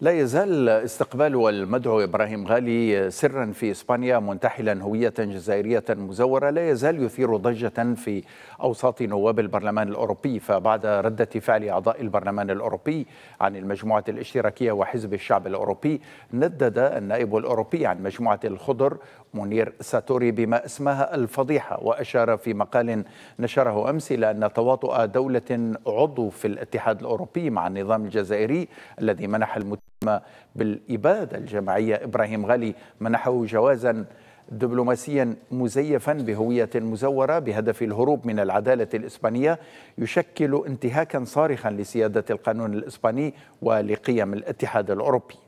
لا يزال استقبال والمدعو إبراهيم غالي سرا في إسبانيا منتحلا هوية جزائرية مزورة لا يزال يثير ضجة في أوساط نواب البرلمان الأوروبي فبعد ردة فعل أعضاء البرلمان الأوروبي عن المجموعة الاشتراكية وحزب الشعب الأوروبي ندد النائب الأوروبي عن مجموعة الخضر منير ساتوري بما اسماها الفضيحة وأشار في مقال نشره أمس إلى أن تواطؤ دولة عضو في الاتحاد الأوروبي مع النظام الجزائري الذي منح المت... الاسمى بالإبادة الجماعية إبراهيم غالي منحه جوازا دبلوماسيا مزيفا بهوية مزورة بهدف الهروب من العدالة الإسبانية يشكل انتهاكا صارخا لسيادة القانون الإسباني ولقيم الاتحاد الأوروبي